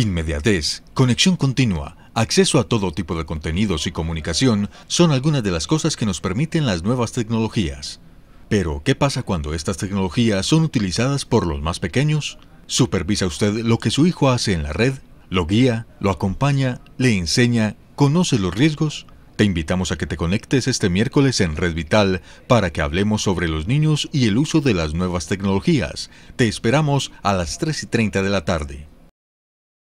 Inmediatez, conexión continua, acceso a todo tipo de contenidos y comunicación son algunas de las cosas que nos permiten las nuevas tecnologías. Pero, ¿qué pasa cuando estas tecnologías son utilizadas por los más pequeños? Supervisa usted lo que su hijo hace en la red, lo guía, lo acompaña, le enseña, conoce los riesgos. Te invitamos a que te conectes este miércoles en Red Vital para que hablemos sobre los niños y el uso de las nuevas tecnologías. Te esperamos a las 3 y 30 de la tarde.